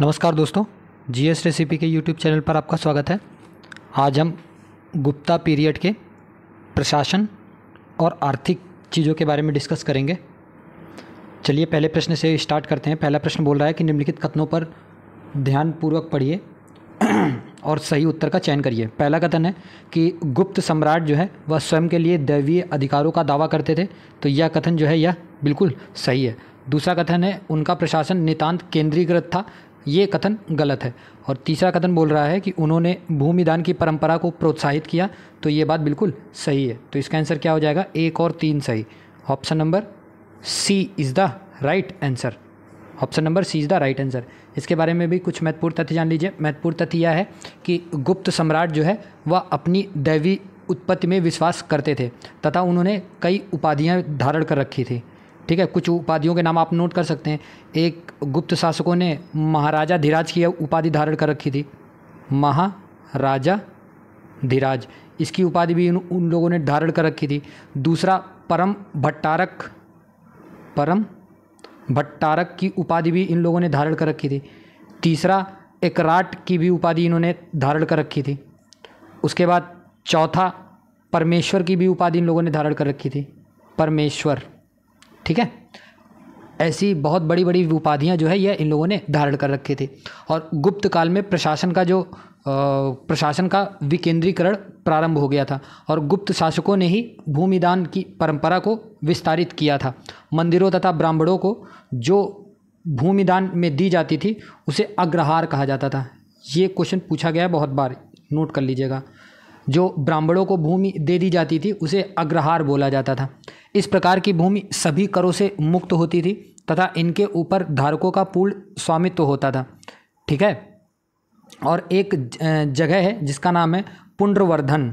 नमस्कार दोस्तों G S recipe के यूट्यूब चैनल पर आपका स्वागत है आज हम गुप्ता पीरियड के प्रशासन और आर्थिक चीज़ों के बारे में डिस्कस करेंगे चलिए पहले प्रश्न से स्टार्ट करते हैं पहला प्रश्न बोल रहा है कि निम्नलिखित कथनों पर ध्यानपूर्वक पढ़िए और सही उत्तर का चयन करिए पहला कथन है कि गुप्त सम्राट जो है वह स्वयं के लिए दैवीय अधिकारों का दावा करते थे तो यह कथन जो है यह बिल्कुल सही है दूसरा कथन है उनका प्रशासन नितांत केंद्रीकृत था ये कथन गलत है और तीसरा कथन बोल रहा है कि उन्होंने भूमिदान की परंपरा को प्रोत्साहित किया तो ये बात बिल्कुल सही है तो इसका आंसर क्या हो जाएगा एक और तीन सही option number C is the right answer option number C is the right answer इसके बारे में भी कुछ महत्वपूर्ण तथ्य जान लीजिए महत्वपूर्ण तथ्य यह है कि गुप्त सम्राट जो है वह अपनी दैवी उत्पत्ति में विश्वास करते थे तथा उन्होंने कई उपाधियाँ धारण कर रखी थी ठीक है कुछ उपाधियों के नाम आप नोट कर सकते हैं एक गुप्त शासकों ने महाराजा धीराज की उपाधि धारण कर रखी थी महाराजा धीराज इसकी उपाधि भी उन, उन लोगों ने धारण कर रखी थी दूसरा परम भट्टारक परम भट्टारक की उपाधि भी इन लोगों ने धारण कर रखी थी तीसरा एकराट की भी उपाधि इन्होंने धारण कर रखी थी उसके बाद चौथा परमेश्वर की भी उपाधि इन लोगों ने धारण कर रखी थी परमेश्वर ठीक है ऐसी बहुत बड़ी बड़ी उपाधियाँ जो है यह इन लोगों ने धारण कर रखे थे और गुप्त काल में प्रशासन का जो प्रशासन का विकेंद्रीकरण प्रारंभ हो गया था और गुप्त शासकों ने ही भूमिदान की परंपरा को विस्तारित किया था मंदिरों तथा ब्राह्मणों को जो भूमिदान में दी जाती थी उसे अग्रहार कहा जाता था ये क्वेश्चन पूछा गया बहुत बार नोट कर लीजिएगा जो ब्राह्मणों को भूमि दे दी जाती थी उसे अग्रहार बोला जाता था इस प्रकार की भूमि सभी करों से मुक्त होती थी तथा इनके ऊपर धारकों का पूर्ण स्वामित्व तो होता था ठीक है और एक जगह है जिसका नाम है पुण्रवर्धन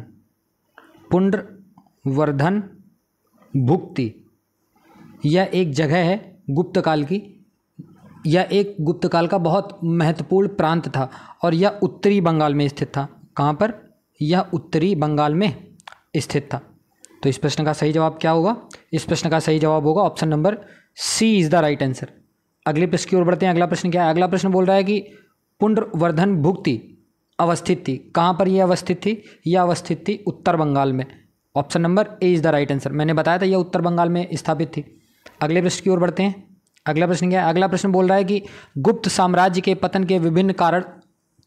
पुण्रवर्धन भुक्ति यह एक जगह है गुप्त काल की यह एक गुप्तकाल का बहुत महत्वपूर्ण प्रांत था और यह उत्तरी बंगाल में स्थित था कहाँ पर यह उत्तरी बंगाल में स्थित था तो इस प्रश्न का सही जवाब क्या होगा इस प्रश्न का सही जवाब होगा option number C is the right answer अगले प्रश्न की ओर बढ़ते हैं अगला प्रश्न क्या है अगला प्रश्न बोल रहा है कि पुनर्वर्धन भुक्ति अवस्थित थी कहाँ पर यह अवस्थित थी यह अवस्थित थी उत्तर बंगाल में option number A is the right answer मैंने बताया था यह उत्तर बंगाल में स्थापित थी अगले प्रश्न की ओर बढ़ते हैं अगला प्रश्न क्या है अगला प्रश्न बोल रहा है कि गुप्त साम्राज्य के पतन के विभिन्न कारण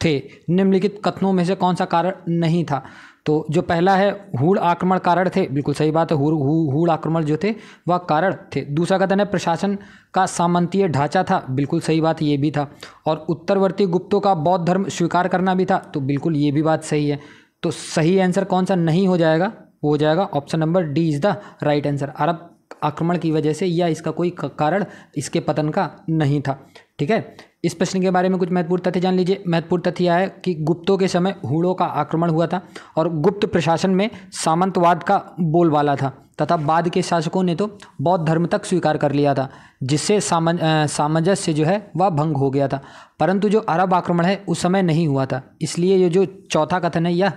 थे निम्नलिखित कथनों में से कौन सा कारण नहीं था तो जो पहला है हुड़ आक्रमण कारण थे बिल्कुल सही बात है हूड़ आक्रमण जो थे वह कारण थे दूसरा कथन है प्रशासन का सामंतीय ढांचा था बिल्कुल सही बात ये भी था और उत्तरवर्ती गुप्तों का बौद्ध धर्म स्वीकार करना भी था तो बिल्कुल ये भी बात सही है तो सही आंसर कौन सा नहीं हो जाएगा वो हो जाएगा option number D is the right answer अरब आक्रमण की वजह से या इसका कोई कारण इसके पतन का नहीं था ठीक है इस प्रश्न के बारे में कुछ महत्वपूर्ण तथ्य जान लीजिए महत्वपूर्ण तथ्य यह है कि गुप्तों के समय हुड़ों का आक्रमण हुआ था और गुप्त प्रशासन में सामंतवाद का बोलबाला था तथा बाद के शासकों ने तो बौद्ध धर्म तक स्वीकार कर लिया था जिससे सामंजस्य जो है वह भंग हो गया था परंतु जो अरब आक्रमण है उस समय नहीं हुआ था इसलिए ये जो चौथा कथन है यह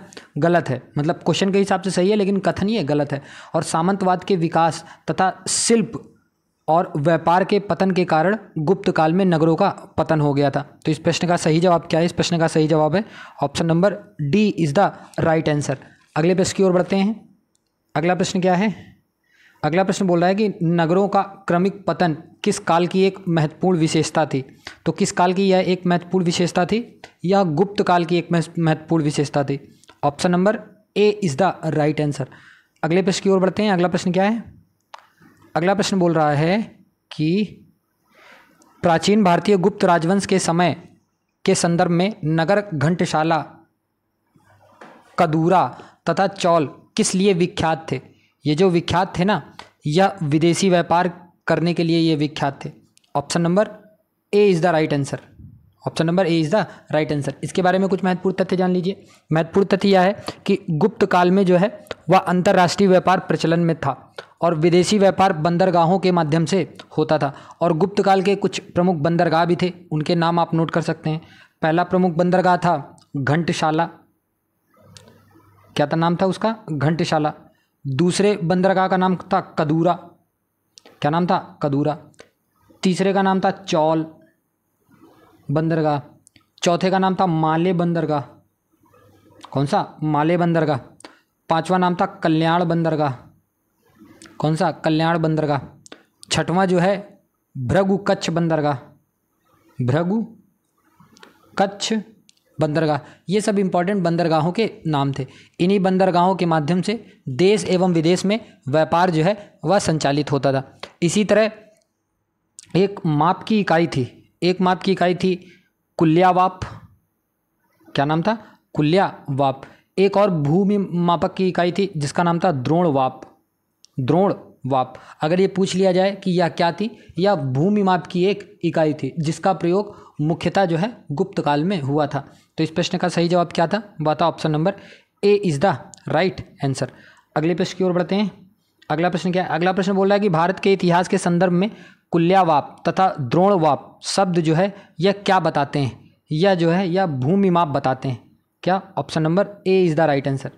गलत है मतलब क्वेश्चन के हिसाब से सही है लेकिन कथन ये गलत है और सामंतवाद के विकास तथा शिल्प और व्यापार के पतन के कारण गुप्त काल में नगरों का पतन हो गया था तो इस प्रश्न का सही जवाब क्या है इस प्रश्न का सही जवाब है option number D is the right answer अगले प्रश्न की ओर बढ़ते हैं अगला प्रश्न क्या है अगला प्रश्न बोल रहा है कि नगरों का क्रमिक पतन किस काल की एक महत्वपूर्ण विशेषता थी तो किस काल की यह एक महत्वपूर्ण विशेषता थी या गुप्त काल की एक महत्वपूर्ण विशेषता थी option number A is the right answer अगले प्रश्न की ओर बढ़ते हैं अगला प्रश्न क्या है अगला प्रश्न बोल रहा है कि प्राचीन भारतीय गुप्त राजवंश के समय के संदर्भ में नगर घंटशाला कदूरा तथा चौल किस लिए विख्यात थे ये जो विख्यात थे ना यह विदेशी व्यापार करने के लिए ये विख्यात थे option number A is the right answer option number A is the right answer इसके बारे में कुछ महत्वपूर्ण तथ्य जान लीजिए महत्वपूर्ण तथ्य यह है कि गुप्त काल में जो है वह अंतर्राष्ट्रीय व्यापार प्रचलन में था और विदेशी व्यापार बंदरगाहों के माध्यम से होता था और गुप्त काल के कुछ प्रमुख बंदरगाह भी थे उनके नाम आप नोट कर सकते हैं पहला प्रमुख बंदरगाह था घंटशाला क्या था नाम था उसका घंटशाला दूसरे बंदरगाह का नाम था कदूरा क्या नाम था कदूरा तीसरे का नाम था चौल बंदरगाह चौथे का नाम था माले बंदरगाह कौन सा माले बंदरगाह पांचवा नाम था कल्याण बंदरगाह कौन सा कल्याण बंदरगाह छठवां जो है भ्रगु कच्छ बंदरगाह भ्रगु कच्छ बंदरगाह ये सब इम्पॉर्टेंट बंदरगाहों के नाम थे इन्हीं बंदरगाहों के माध्यम से देश एवं विदेश में व्यापार जो है वह संचालित होता था इसी तरह एक माप की इकाई थी एक माप की इकाई थी कुल्यावाप क्या नाम था कुल्यावाप एक और भूमि मापक की इकाई थी जिसका नाम था द्रोणवाप द्रोण वाप अगर ये पूछ लिया जाए कि यह क्या थी यह भूमि माप की एक इकाई थी जिसका प्रयोग मुख्यतः जो है गुप्त काल में हुआ था तो इस प्रश्न का सही जवाब क्या था वह option number A is the right answer अगले प्रश्न की ओर बढ़ते हैं अगला प्रश्न क्या है अगला प्रश्न बोल रहा है कि भारत के इतिहास के संदर्भ में कुल्यावाप तथा द्रोणवाप शब्द जो है यह क्या बताते हैं यह जो है यह भूमि माप बताते हैं क्या option number A is the right answer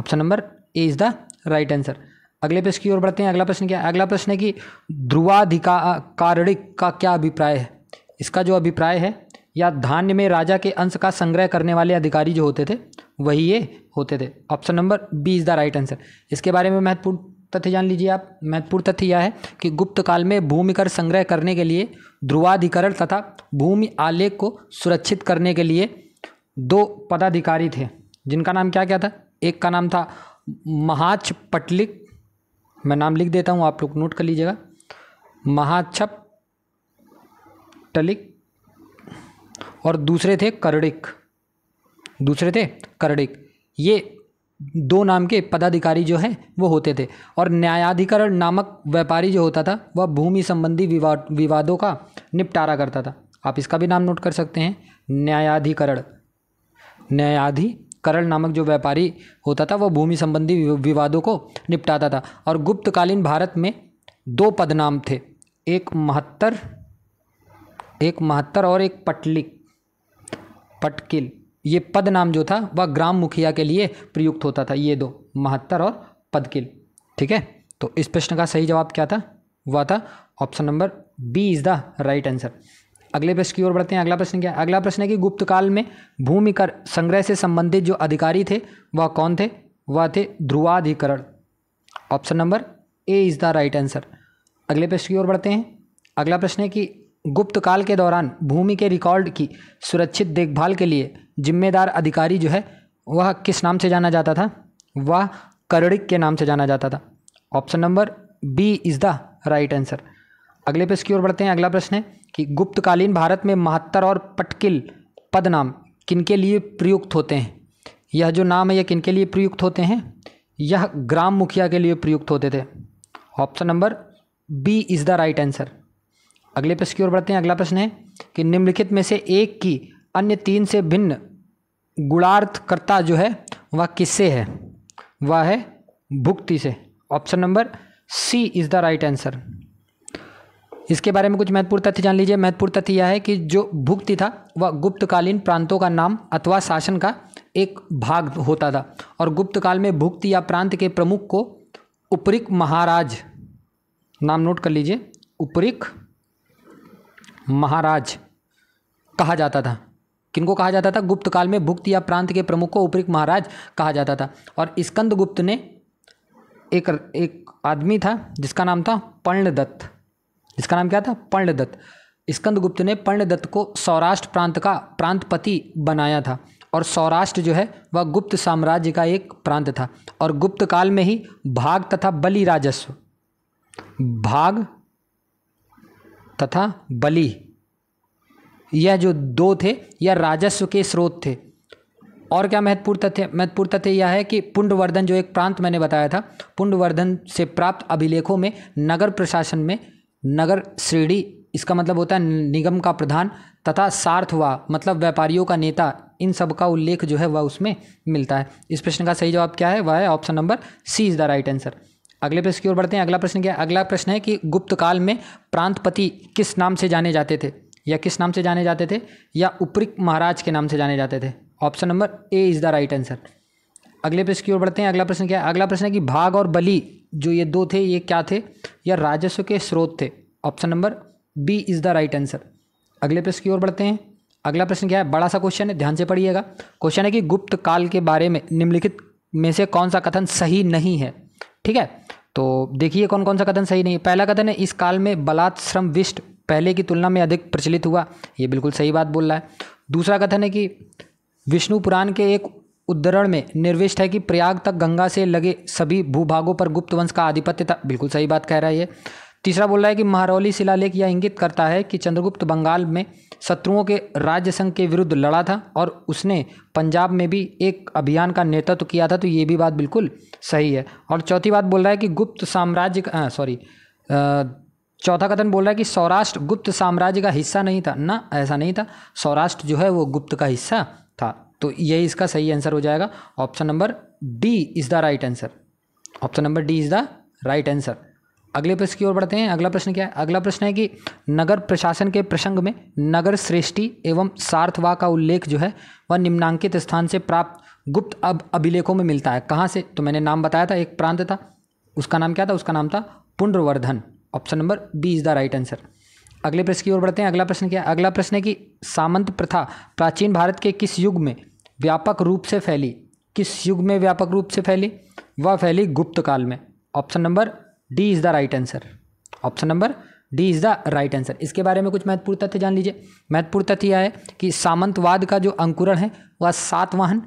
option number A is the right answer अगले प्रश्न की ओर बढ़ते हैं अगला प्रश्न क्या है अगला प्रश्न है कि ध्रुवाधिकारणिक का क्या अभिप्राय है इसका जो अभिप्राय है या धान्य में राजा के अंश का संग्रह करने वाले अधिकारी जो होते थे वही ये होते थे option number B is the right answer इसके बारे में महत्वपूर्ण तथ्य जान लीजिए आप महत्वपूर्ण तथ्य यह है कि गुप्त काल में भूमि कर संग्रह करने के लिए ध्रुवाधिकरण तथा भूमि आलेख को सुरक्षित करने के लिए दो पदाधिकारी थे जिनका नाम क्या क्या था एक का नाम था महाच पटलिक मैं नाम लिख देता हूँ आप लोग नोट कर लीजिएगा महाछप टलिक और दूसरे थे करड़िक दूसरे थे करड़िक ये दो नाम के पदाधिकारी जो हैं वो होते थे और न्यायाधिकरण नामक व्यापारी जो होता था वह भूमि संबंधी विवाद विवादों का निपटारा करता था आप इसका भी नाम नोट कर सकते हैं न्यायाधिकरण न्यायाधिकरण नामक जो व्यापारी होता था वह भूमि संबंधी विवादों को निपटाता था और गुप्तकालीन भारत में दो पदनाम थे एक महत्तर एक महत्तर और एक पटलिक पटकिल ये पद नाम जो था वह ग्राम मुखिया के लिए प्रयुक्त होता था ये दो महत्तर और पदकिल ठीक है तो इस प्रश्न का सही जवाब क्या था वह था option number B is the right answer अगले प्रश्न की ओर बढ़ते हैं अगला प्रश्न क्या है अगला प्रश्न है कि गुप्त काल में भूमि कर संग्रह से संबंधित जो अधिकारी थे वह कौन थे वह थे ध्रुवाधिकरण option number A is the right answer अगले प्रश्न की ओर बढ़ते हैं अगला प्रश्न है कि गुप्त काल के दौरान भूमि के रिकॉर्ड की सुरक्षित देखभाल के लिए जिम्मेदार अधिकारी जो है वह किस नाम से जाना जाता था वह करड़िक के नाम से जाना जाता था option number B is the right answer अगले प्रश्न की ओर बढ़ते हैं अगला प्रश्न है कि गुप्तकालीन भारत में महत्तर और पटकिल पद नाम किनके लिए प्रयुक्त होते हैं यह जो नाम है यह किनके लिए प्रयुक्त होते हैं यह ग्राम मुखिया के लिए प्रयुक्त होते थे option number B is the right answer अगले प्रश्न की ओर बढ़ते हैं अगला प्रश्न है कि निम्नलिखित में से एक की अन्य तीन से भिन्न गुणार्थकर्ता जो है वह किससे है वह है भुक्ति से option number C is the right answer इसके बारे में कुछ महत्वपूर्ण तथ्य जान लीजिए महत्वपूर्ण तथ्य यह है कि जो भुक्ति था वह गुप्तकालीन प्रांतों का नाम अथवा शासन का एक भाग होता था और गुप्त काल में भुक्ति या प्रांत के प्रमुख को उपरिक महाराज नाम नोट कर लीजिए उपरिक महाराज कहा जाता था किनको कहा जाता था गुप्त काल में भुक्त या प्रांत के प्रमुख को उपरिक महाराज कहा जाता था और स्कंद गुप्त ने एक एक आदमी था जिसका नाम था पर्णदत्त जिसका नाम क्या था पर्णदत्त गुप्त ने पर्णदत्त को सौराष्ट्र प्रांत का प्रांतपति बनाया था और सौराष्ट्र जो है वह गुप्त साम्राज्य का एक प्रांत था और गुप्त काल में ही भाग तथा बलि राजस्व भाग तथा बलि यह जो दो थे यह राजस्व के स्रोत थे और क्या महत्वपूर्ण तथ्य महत्वपूर्ण तथ्य यह है कि पुण्डवर्धन जो एक प्रांत मैंने बताया था पुण्डवर्धन से प्राप्त अभिलेखों में नगर प्रशासन में नगर श्रेणी इसका मतलब होता है निगम का प्रधान तथा सार्थवा मतलब व्यापारियों का नेता इन सब का उल्लेख जो है वह उसमें मिलता है इस प्रश्न का सही जवाब क्या है वह है option number C is the right answer अगले प्रश्न की ओर बढ़ते हैं अगला प्रश्न क्या है अगला प्रश्न है कि गुप्त काल में प्रांतपति किस नाम से जाने जाते थे या किस नाम से जाने जाते थे या उपरिक महाराज के नाम से जाने जाते थे option number A is the right answer अगले प्रश्न की ओर बढ़ते हैं अगला प्रश्न क्या है अगला प्रश्न है कि भाग और बलि जो ये दो थे ये क्या थे या राजस्व के स्रोत थे option number B is the right answer अगले प्रश्न की ओर बढ़ते हैं अगला प्रश्न क्या है बड़ा सा क्वेश्चन है ध्यान से पढ़िएगा क्वेश्चन है कि गुप्त काल के बारे में निम्नलिखित में से कौन सा कथन सही नहीं है ठीक है तो देखिए कौन कौन सा कथन सही नहीं है पहला कथन है इस काल में बलात्श्रम विष्ट पहले की तुलना में अधिक प्रचलित हुआ ये बिल्कुल सही बात बोल रहा है दूसरा कथन है कि विष्णु पुराण के एक उद्धरण में निर्विष्ट है कि प्रयाग तक गंगा से लगे सभी भूभागों पर गुप्त वंश का आधिपत्य था बिल्कुल सही बात कह रहा है ये तीसरा बोल रहा है कि महारौली शिलालेख यह इंगित करता है कि चंद्रगुप्त बंगाल में शत्रुओं के राज्य संघ के विरुद्ध लड़ा था और उसने पंजाब में भी एक अभियान का नेतृत्व किया था तो ये भी बात बिल्कुल सही है और चौथी बात बोल रहा है कि गुप्त साम्राज्य सॉरी चौथा कथन बोल रहा है कि सौराष्ट्र गुप्त साम्राज्य का हिस्सा नहीं था ना ऐसा नहीं था सौराष्ट्र जो है वो गुप्त का हिस्सा था तो यही इसका सही आंसर हो जाएगा option number D is the right answer option number D is the right answer अगले प्रश्न की ओर बढ़ते हैं अगला प्रश्न क्या है अगला प्रश्न है कि नगर प्रशासन के प्रसंग में नगर श्रेष्ठी एवं सार्थवा का उल्लेख जो है वह निम्नांकित स्थान से प्राप्त गुप्त अब अभिलेखों में मिलता है कहाँ से तो मैंने नाम बताया था एक प्रांत था उसका नाम क्या था उसका नाम था पुनर्वर्धन option number B is the right answer अगले प्रश्न की ओर बढ़ते हैं अगला प्रश्न क्या है अगला प्रश्न है कि सामंत प्रथा प्राचीन भारत के किस युग में व्यापक रूप से फैली किस युग में व्यापक रूप से फैली वह फैली गुप्त काल में option number D is the right answer option number D is the right answer इसके बारे में कुछ महत्वपूर्ण तथ्य जान लीजिए महत्वपूर्ण तथ्य यह है कि सामंतवाद का जो अंकुरण है वह सातवाहन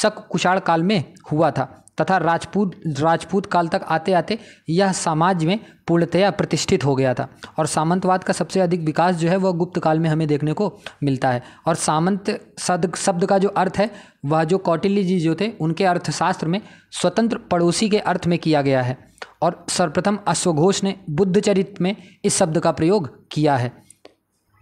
शक कुशाण काल में हुआ था तथा राजपूत राजपूत काल तक आते आते यह समाज में पूर्णतया प्रतिष्ठित हो गया था और सामंतवाद का सबसे अधिक विकास जो है वह गुप्त काल में हमें देखने को मिलता है और सामंत सद शब्द का जो अर्थ है वह जो कौटिल्य जी जो थे उनके अर्थशास्त्र में स्वतंत्र पड़ोसी के अर्थ में किया गया है और सर्वप्रथम अश्वघोष ने बुद्ध चरित्र में इस शब्द का प्रयोग किया है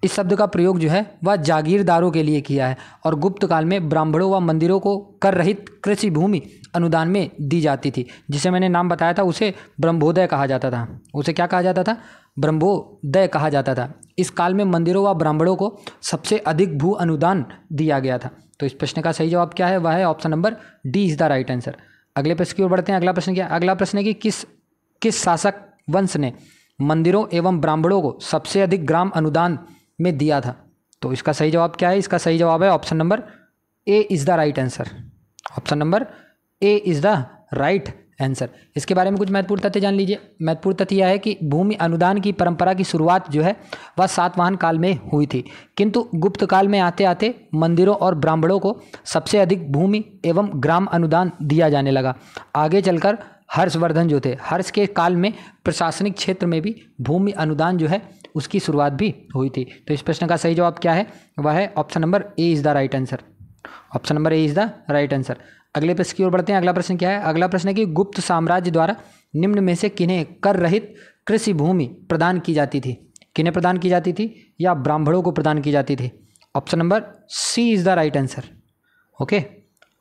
इस शब्द का प्रयोग जो है वह जागीरदारों के लिए किया है और गुप्त काल में ब्राह्मणों व मंदिरों को कर रहित कृषि भूमि अनुदान में दी जाती थी जिसे मैंने नाम बताया था उसे ब्रह्मोदय कहा जाता था उसे क्या कहा जाता था ब्रह्मोदय कहा जाता था इस काल में मंदिरों व ब्राह्मणों को सबसे अधिक भू अनुदान दिया गया था तो इस प्रश्न का सही जवाब क्या है वह है option number D is the right answer अगले प्रश्न की ओर बढ़ते हैं अगला प्रश्न क्या अगला प्रश्न है कि किस किस शासक वंश ने मंदिरों एवं ब्राह्मणों को सबसे अधिक ग्राम अनुदान में दिया था तो इसका सही जवाब क्या है इसका सही जवाब है option number A is the right answer option number A is the right answer इसके बारे में कुछ महत्वपूर्ण तथ्य जान लीजिए महत्वपूर्ण तथ्य यह है कि भूमि अनुदान की परंपरा की शुरुआत जो है वह सातवाहन काल में हुई थी किंतु गुप्त काल में आते आते मंदिरों और ब्राह्मणों को सबसे अधिक भूमि एवं ग्राम अनुदान दिया जाने लगा आगे चलकर हर्षवर्धन जो थे हर्ष के काल में प्रशासनिक क्षेत्र में भी भूमि अनुदान जो है उसकी शुरुआत भी हुई थी तो इस प्रश्न का सही जवाब क्या है वह है option number A is the right answer option number A is the right answer अगले प्रश्न की ओर बढ़ते हैं अगला प्रश्न क्या है अगला प्रश्न है कि गुप्त साम्राज्य द्वारा निम्न में से किन्हें कर रहित कृषि भूमि प्रदान की जाती थी किन्हें प्रदान की जाती थी या ब्राह्मणों को प्रदान की जाती थी option number C is the right answer okay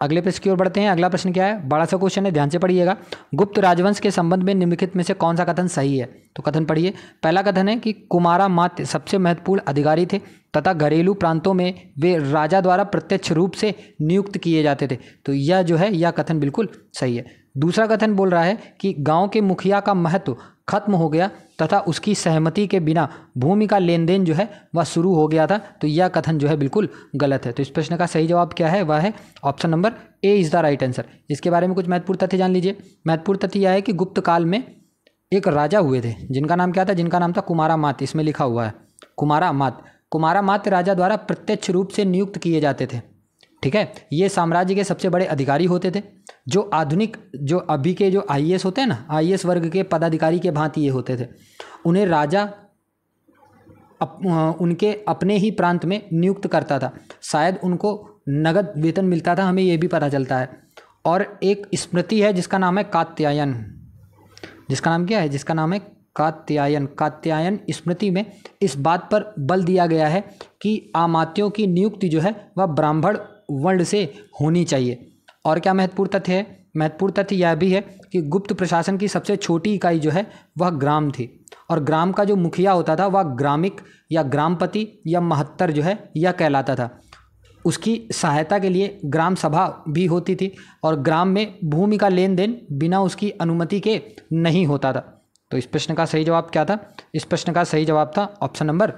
अगले प्रश्न की ओर बढ़ते हैं अगला प्रश्न क्या है बड़ा सा क्वेश्चन है ध्यान से पढ़िएगा गुप्त राजवंश के संबंध में निम्नलिखित में से कौन सा कथन सही है तो कथन पढ़िए पहला कथन है कि कुमारा मात्य सबसे महत्वपूर्ण अधिकारी थे तथा घरेलू प्रांतों में वे राजा द्वारा प्रत्यक्ष रूप से नियुक्त किए जाते थे तो यह जो है यह कथन बिल्कुल सही है दूसरा कथन बोल रहा है कि गांव के मुखिया का महत्व खत्म हो गया तथा उसकी सहमति के बिना भूमि का लेन देन जो है वह शुरू हो गया था तो यह कथन जो है बिल्कुल गलत है तो इस प्रश्न का सही जवाब क्या है वह है option number A is the right answer इसके बारे में कुछ महत्वपूर्ण तथ्य जान लीजिए महत्वपूर्ण तथ्य यह है कि गुप्त काल में एक राजा हुए थे जिनका नाम क्या था जिनका नाम था कुमारा मात इसमें लिखा हुआ है कुमारा मात कुमारा मात्र राजा द्वारा प्रत्यक्ष रूप से नियुक्त किए जाते थे ठीक है ये साम्राज्य के सबसे बड़े अधिकारी होते थे जो आधुनिक जो अभी के जो आई होते हैं ना आई वर्ग के पदाधिकारी के भांति ये होते थे उन्हें राजा अप, उनके अपने ही प्रांत में नियुक्त करता था शायद उनको नगद वेतन मिलता था हमें ये भी पता चलता है और एक स्मृति है जिसका नाम है कात्यायन जिसका नाम क्या है जिसका नाम है कात्यायन कात्यायन स्मृति में इस बात पर बल दिया गया है कि आमात्यों की नियुक्ति जो है वह ब्राह्मण वर्ण से होनी चाहिए और क्या महत्वपूर्ण तथ्य है महत्वपूर्ण तथ्य यह भी है कि गुप्त प्रशासन की सबसे छोटी इकाई जो है वह ग्राम थी और ग्राम का जो मुखिया होता था वह ग्रामिक या ग्रामपति या महत्तर जो है यह कहलाता था उसकी सहायता के लिए ग्राम सभा भी होती थी और ग्राम में भूमि का लेन देन बिना उसकी अनुमति के नहीं होता था तो इस प्रश्न का सही जवाब क्या था इस प्रश्न का सही जवाब था option number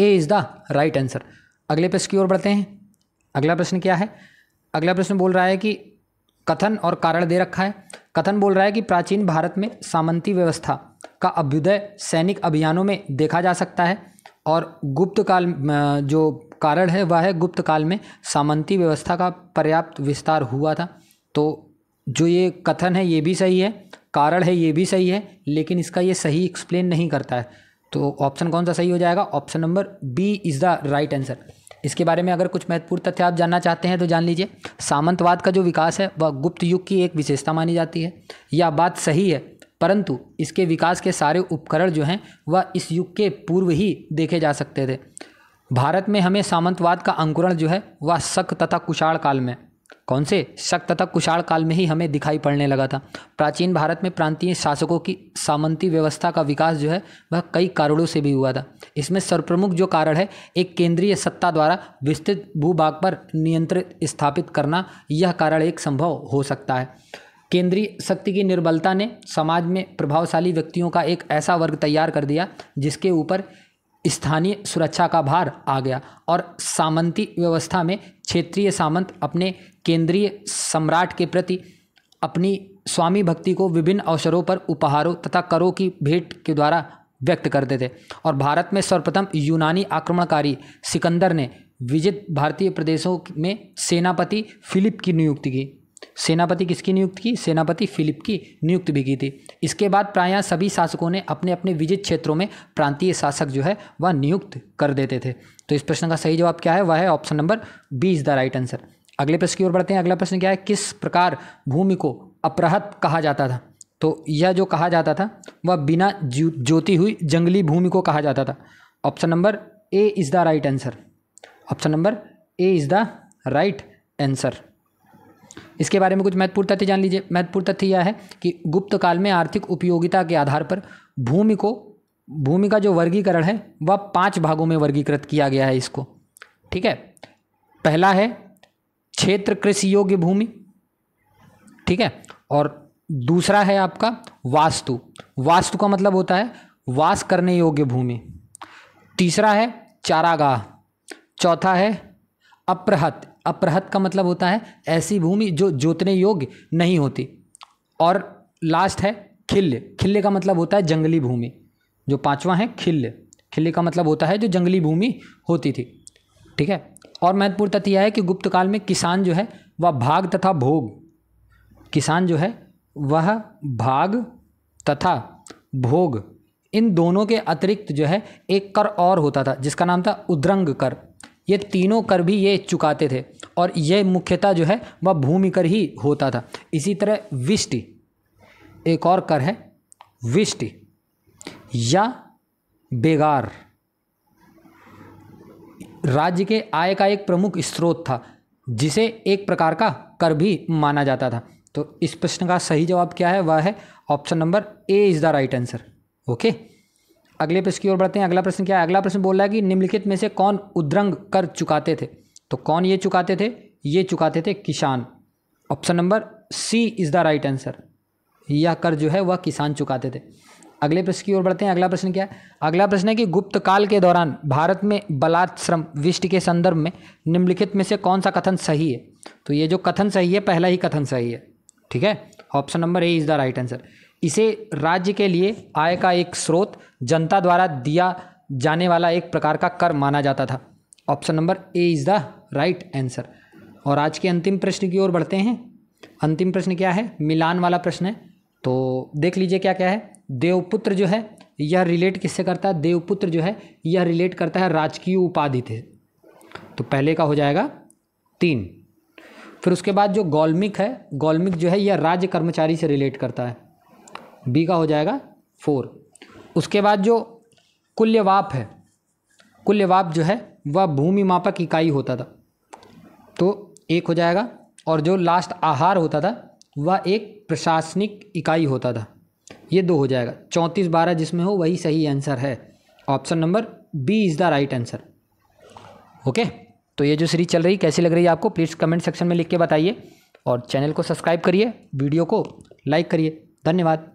A is the right answer अगले प्रश्न की ओर बढ़ते हैं अगला प्रश्न क्या है अगला प्रश्न बोल रहा है कि कथन और कारण दे रखा है कथन बोल रहा है कि प्राचीन भारत में सामंती व्यवस्था का अभ्युदय सैनिक अभियानों में देखा जा सकता है और गुप्त काल जो कारण है वह है गुप्त काल में सामंती व्यवस्था का पर्याप्त विस्तार हुआ था तो जो ये कथन है ये भी सही है कारण है ये भी सही है लेकिन इसका ये सही एक्सप्लेन नहीं करता है तो ऑप्शन कौन सा सही हो जाएगा option number B is the right answer इसके बारे में अगर कुछ महत्वपूर्ण तथ्य आप जानना चाहते हैं तो जान लीजिए सामंतवाद का जो विकास है वह गुप्त युग की एक विशेषता मानी जाती है यह बात सही है परंतु इसके विकास के सारे उपकरण जो हैं वह इस युग के पूर्व ही देखे जा सकते थे भारत में हमें सामंतवाद का अंकुरण जो है वह शक तथा कुशाड़ काल में कौन से शक तथा कुशाण काल में ही हमें दिखाई पड़ने लगा था प्राचीन भारत में प्रांतीय शासकों की सामंती व्यवस्था का विकास जो है वह कई कारणों से भी हुआ था इसमें सर्वप्रमुख जो कारण है एक केंद्रीय सत्ता द्वारा विस्तृत भूभाग पर नियंत्रित स्थापित करना यह कारण एक संभव हो सकता है केंद्रीय शक्ति की निर्बलता ने समाज में प्रभावशाली व्यक्तियों का एक ऐसा वर्ग तैयार कर दिया जिसके ऊपर स्थानीय सुरक्षा का भार आ गया और सामंती व्यवस्था में क्षेत्रीय सामंत अपने केंद्रीय सम्राट के प्रति अपनी स्वामी भक्ति को विभिन्न अवसरों पर उपहारों तथा करों की भेंट के द्वारा व्यक्त करते थे और भारत में सर्वप्रथम यूनानी आक्रमणकारी सिकंदर ने विजित भारतीय प्रदेशों में सेनापति फिलिप की नियुक्ति की सेनापति किसकी नियुक्त की सेनापति फिलिप की नियुक्त भी की थी इसके बाद प्रायः सभी शासकों ने अपने अपने विजित क्षेत्रों में प्रांतीय शासक जो है वह नियुक्त कर देते थे तो इस प्रश्न का सही जवाब क्या है वह है option number B is the right answer अगले प्रश्न की ओर बढ़ते हैं अगला प्रश्न क्या है किस प्रकार भूमि को अपराहत कहा जाता था तो यह जो कहा जाता था वह बिना ज्योति हुई जंगली भूमि को कहा जाता था option number A is the right answer option number A is the right answer इसके बारे में कुछ महत्वपूर्ण तथ्य जान लीजिए महत्वपूर्ण तथ्य यह है कि गुप्त काल में आर्थिक उपयोगिता के आधार पर भूमि को भूमि का जो वर्गीकरण है वह पाँच भागों में वर्गीकृत किया गया है इसको ठीक है पहला है क्षेत्र कृषि योग्य भूमि ठीक है और दूसरा है आपका वास्तु वास्तु का मतलब होता है वास करने योग्य भूमि तीसरा है चारागाह चौथा है अप्रहत अप्रहत का मतलब होता है ऐसी भूमि जो जोतने योग्य नहीं होती और लास्ट है खिल्य खिल्य का मतलब होता है जंगली भूमि जो पांचवा है खिल्य खिल्य का मतलब होता है जो जंगली भूमि होती थी ठीक है और महत्वपूर्ण तथ्य तो यह है कि गुप्त काल में किसान जो है वह भाग तथा भोग किसान जो है वह भाग तथा भोग इन दोनों के अतिरिक्त जो है एक कर और होता था जिसका नाम था उद्रंग कर ये तीनों कर भी ये चुकाते थे और यह मुख्यतः जो है वह भूमि कर ही होता था इसी तरह विष्टि एक और कर है विष्टि या बेगार राज्य के आय का एक प्रमुख स्रोत था जिसे एक प्रकार का कर भी माना जाता था तो इस प्रश्न का सही जवाब क्या है वह है option number A is the right answer okay अगले प्रश्न की ओर बढ़ते हैं अगला प्रश्न क्या है अगला प्रश्न बोल रहा है कि निम्नलिखित में से कौन उद्रंग कर चुकाते थे तो कौन ये चुकाते थे ये चुकाते थे किसान option number C is the right answer यह कर जो है वह किसान चुकाते थे अगले प्रश्न की ओर बढ़ते हैं अगला प्रश्न क्या है अगला प्रश्न है कि गुप्त काल के दौरान भारत में बलात्श्रम विष्ट के संदर्भ में निम्नलिखित में से कौन सा कथन सही है तो ये जो कथन सही है पहला ही कथन सही है ठीक है option number A is the right answer इसे राज्य के लिए आय का एक स्रोत जनता द्वारा दिया जाने वाला एक प्रकार का कर माना जाता था option number A is the right answer और आज के अंतिम प्रश्न की ओर बढ़ते हैं अंतिम प्रश्न क्या है मिलान वाला प्रश्न है तो देख लीजिए क्या क्या है देवपुत्र जो है यह रिलेट किससे करता है देवपुत्र जो है यह रिलेट करता है राजकीय उपाधि थे तो पहले का हो जाएगा तीन फिर उसके बाद जो गौलमिक है गौलमिक जो है यह राज्य कर्मचारी से रिलेट करता है बी का हो जाएगा फोर उसके बाद जो कुल्यवाप है कुल्यवाप जो है वह भूमि मापक इकाई होता था तो एक हो जाएगा और जो लास्ट आहार होता था वह एक प्रशासनिक इकाई होता था ये दो हो जाएगा चौंतीस बारह जिसमें हो वही सही आंसर है option number B is the right answer okay तो ये जो सीरीज चल रही कैसी लग रही है आपको प्लीज़ कमेंट सेक्शन में लिख के बताइए और चैनल को सब्सक्राइब करिए वीडियो को लाइक करिए धन्यवाद